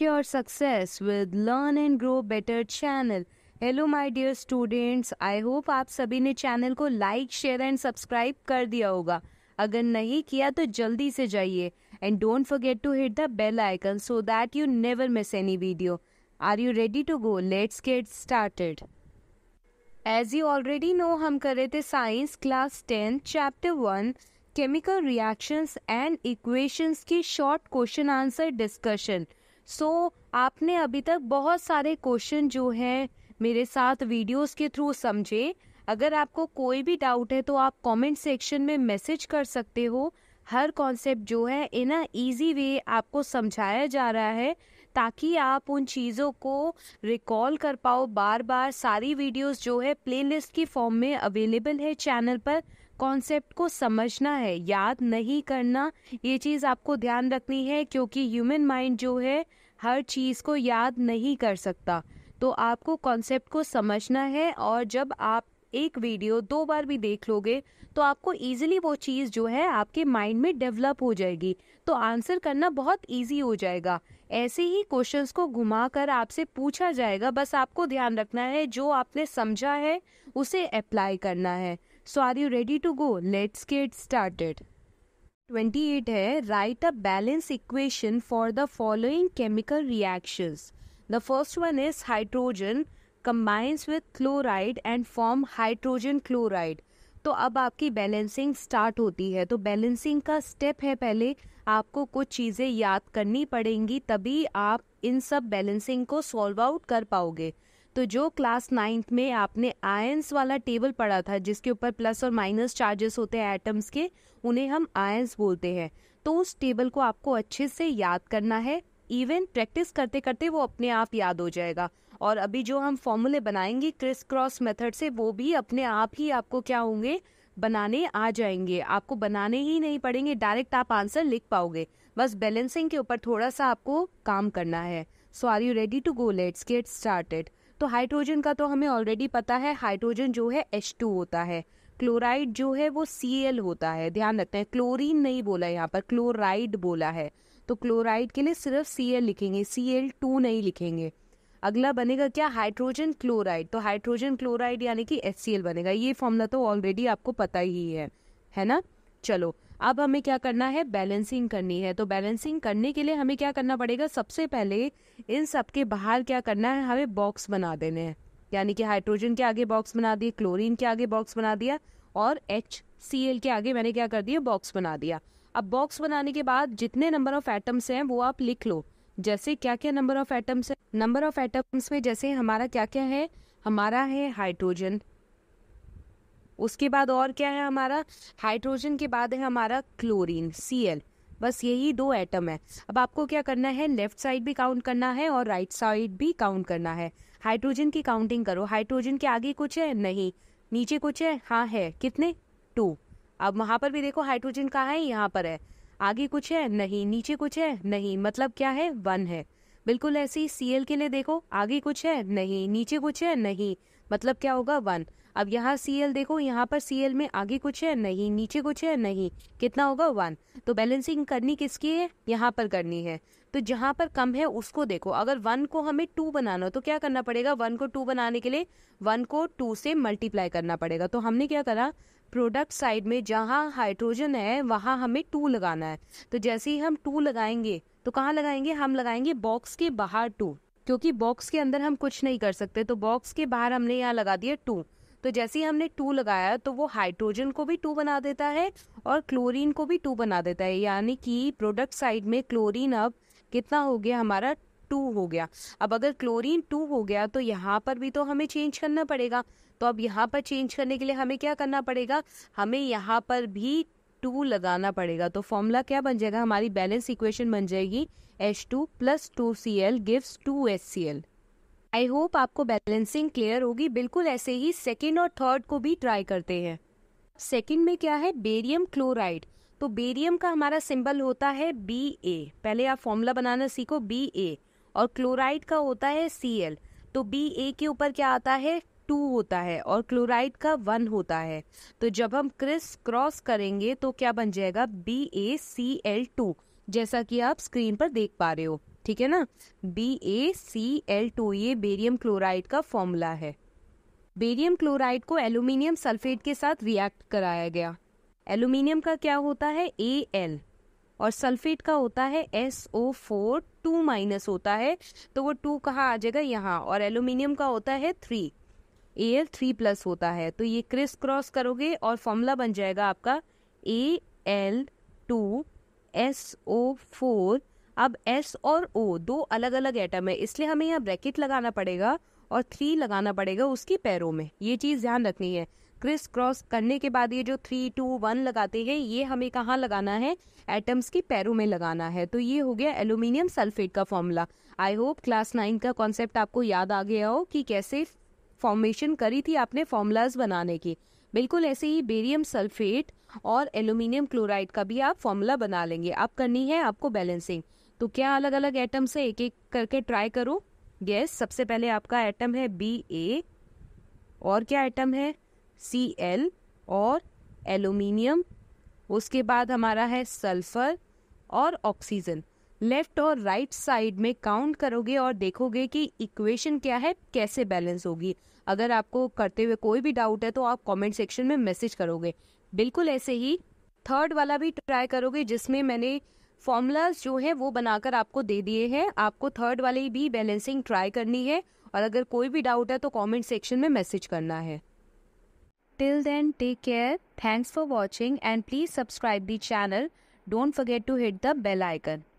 your success with Learn and Grow Better channel. Hello, my dear students. I hope आप सभी ने channel को like share and subscribe कर दिया होगा अगर नहीं किया तो जल्दी से जाइए and don't forget to hit the bell icon so that you never miss any video are you ready to go let's get started as you already know हम कर रहे थे science class ten chapter one chemical reactions and equations की short question answer discussion so so, आपने अभी तक बहुत सारे क्वेश्चन जो हैं मेरे साथ वीडियोस के थ्रू समझे अगर आपको कोई भी डाउट है तो आप कमेंट सेक्शन में मैसेज कर सकते हो हर कॉन्सेप्ट जो है इन अ ईजी वे आपको समझाया जा रहा है ताकि आप उन चीज़ों को रिकॉल कर पाओ बार बार सारी वीडियोस जो है प्लेलिस्ट की फॉर्म में अवेलेबल है चैनल पर कॉन्सेप्ट को समझना है याद नहीं करना ये चीज़ आपको ध्यान रखनी है क्योंकि ह्यूमन माइंड जो है हर चीज़ को याद नहीं कर सकता तो आपको कॉन्सेप्ट को समझना है और जब आप एक वीडियो दो बार भी देख लोगे तो आपको इजीली वो चीज़ जो है आपके माइंड में डेवलप हो जाएगी तो आंसर करना बहुत इजी हो जाएगा ऐसे ही क्वेश्चंस को घुमाकर आपसे पूछा जाएगा बस आपको ध्यान रखना है जो आपने समझा है उसे अप्लाई करना है so are you ready to go let's get started 28 है right a balance equation for the following chemical reactions the first one is hydrogen combines with chloride and form hydrogen chloride तो अब आपकी balancing start होती है तो balancing का step है पहले आपको कुछ चीज़ें याद करनी पड़ेंगी तभी आप इन सब बैलेंसिंग को सॉल्व आउट कर पाओगे तो जो क्लास नाइन्थ में आपने आयंस वाला टेबल पढ़ा था जिसके ऊपर प्लस और माइनस चार्जेस होते हैं एटम्स के उन्हें हम आयंस बोलते हैं तो उस टेबल को आपको अच्छे से याद करना है इवन प्रैक्टिस करते करते वो अपने आप याद हो जाएगा और अभी जो हम फॉर्मूले बनाएंगे क्रिस क्रॉस मेथड से वो भी अपने आप ही आपको क्या होंगे बनाने आ जाएंगे आपको बनाने ही नहीं पड़ेंगे डायरेक्ट आप आंसर लिख पाओगे बस बैलेंसिंग के ऊपर थोड़ा सा आपको काम करना है so are you ready to go let's get started तो हाइड्रोजन का तो हमें ऑलरेडी पता है हाइड्रोजन जो है एच टू होता है क्लोराइड जो है वो सी एल होता है ध्यान रखते हैं क्लोरीन नहीं बोला यहाँ पर क्लोराइड बोला है तो क्लोराइड के लिए सिर्फ सी एल लिखेंगे सी एल टू नहीं लिखेंगे अगला बनेगा क्या हाइड्रोजन क्लोराइड तो हाइड्रोजन क्लोराइड यानी कि एच सी एल बनेगा ये फॉर्मूला तो ऑलरेडी आपको पता ही है है ना चलो अब हमें क्या करना है बैलेंसिंग करनी है तो बैलेंसिंग करने के लिए हमें क्या करना पड़ेगा सबसे पहले इन सब के बाहर क्या करना है हमें बॉक्स बना देने हैं यानी कि हाइड्रोजन के आगे बॉक्स बना दिए क्लोरीन के आगे बॉक्स बना दिया और एच सी एल के आगे मैंने क्या कर दिया बॉक्स बना दिया अब बॉक्स बनाने के बाद जितने नंबर ऑफ एटम्स हैं वो आप लिख लो जैसे क्या क्या नंबर ऑफ एटम्स है नंबर ऑफ एटम्स में जैसे हमारा क्या क्या है हमारा है हाइड्रोजन उसके बाद और क्या है हमारा हाइड्रोजन के बाद है हमारा क्लोरीन सी एल बस यही दो एटम है अब आपको क्या करना है लेफ्ट साइड भी काउंट करना है और राइट साइड भी काउंट करना है हाइड्रोजन की काउंटिंग करो हाइड्रोजन के आगे कुछ है नहीं नीचे कुछ है हाँ है कितने टू अब वहाँ पर भी देखो हाइड्रोजन कहाँ है यहाँ पर है आगे कुछ है नहीं नीचे कुछ है नहीं मतलब क्या है वन है बिल्कुल ऐसे ही सी के लिए देखो आगे कुछ है नहीं नीचे कुछ है नहीं मतलब क्या होगा वन अब यहाँ सी देखो यहाँ पर सी में आगे कुछ है नहीं नीचे कुछ है नहीं कितना होगा वन तो बैलेंसिंग करनी किसकी है यहाँ पर करनी है तो जहाँ पर कम है उसको देखो अगर वन को हमें टू बनाना हो तो क्या करना पड़ेगा वन को टू बनाने के लिए वन को टू से मल्टीप्लाई करना पड़ेगा तो हमने क्या करा प्रोडक्ट साइड में जहाँ हाइड्रोजन है वहाँ हमें टू लगाना है तो जैसे ही हम टू लगाएंगे तो कहाँ लगाएंगे हम लगाएंगे बॉक्स के बाहर टू क्योंकि बॉक्स के अंदर हम कुछ नहीं कर सकते तो बॉक्स के बाहर हमने यहाँ लगा दिया टू तो जैसे ही हमने टू लगाया तो वो हाइड्रोजन को भी टू बना देता है और क्लोरीन को भी टू बना देता है यानी कि प्रोडक्ट साइड में क्लोरीन अब कितना हो गया हमारा टू हो गया अब अगर क्लोरीन टू हो गया तो यहाँ पर भी तो हमें चेंज करना पड़ेगा तो अब यहाँ पर चेंज करने के लिए हमें क्या करना पड़ेगा हमें यहाँ पर भी टू लगाना पड़ेगा तो फॉर्मूला क्या बन जाएगा हमारी बैलेंस इक्वेशन बन जाएगी H two plus two C L gives two H C L I hope आपको बैलेंसिंग क्लियर होगी बिल्कुल ऐसे ही सेकेंड और थर्ड को भी ट्राई करते हैं सेकेंड में क्या है बेरियम क्लोराइड तो बेरियम का हमारा सिंबल होता है बी ए पहले आप फॉर्मूला बनाना सीखो बी ए और क्लोराइड का होता है सी एल तो बी ए के ऊपर क्या आता है टू होता है और क्लोराइड का वन होता है तो जब हम क्रिस क्रॉस करेंगे तो क्या बन जाएगा B A C L two जैसा कि आप स्क्रीन पर देख पा रहे हो ठीक है ना B A C L two ये बेरियम क्लोराइड का फॉर्मूला है बेरियम क्लोराइड को एल्यूमिनियम सल्फेट के साथ रिएक्ट कराया गया एल्यूमिनियम का क्या होता है ए एल और सल्फेट का होता है S O four two minus होता है तो वो टू कहाँ आ जाएगा यहाँ और एल्यूमिनियम का होता है थ्री एयर थ्री प्लस होता है तो ये क्रिस क्रॉस करोगे और फॉर्मूला बन जाएगा आपका A L two S O four अब एस और ओ दो अलग अलग एटम है इसलिए हमें यहाँ ब्रैकेट लगाना पड़ेगा और थ्री लगाना पड़ेगा उसकी पैरों में ये चीज़ ध्यान रखनी है क्रिस क्रॉस करने के बाद ये जो थ्री टू वन लगाते हैं ये हमें कहाँ लगाना है एटम्स की पैरों में लगाना है तो ये हो गया एल्यूमिनियम सल्फेट का formula I hope class nine का कॉन्सेप्ट आपको याद आ गया हो कि कैसे फॉर्मेशन करी थी आपने फॉर्मूलाज बनाने की बिल्कुल ऐसे ही बेरियम सल्फेट और एल्यूमिनियम क्लोराइड का भी आप फॉर्मूला बना लेंगे आप करनी है आपको बैलेंसिंग तो क्या अलग अलग एटम से एक एक करके ट्राई करो गैस सबसे पहले आपका एटम है बी ए और क्या एटम है सी एल और एल्यूमिनियम उसके बाद हमारा है सल्फर और ऑक्सीजन लेफ्ट और राइट साइड में काउंट करोगे और देखोगे कि इक्वेशन क्या है कैसे बैलेंस होगी अगर आपको करते हुए कोई भी डाउट है तो आप कमेंट सेक्शन में मैसेज करोगे बिल्कुल ऐसे ही थर्ड वाला भी ट्राई करोगे जिसमें मैंने फॉर्मूलाज जो है वो बनाकर आपको दे दिए हैं आपको थर्ड वाले भी बैलेंसिंग ट्राई करनी है और अगर कोई भी डाउट है तो कमेंट सेक्शन में मैसेज करना है till then take care thanks for watching and please subscribe the channel don't forget to hit the bell icon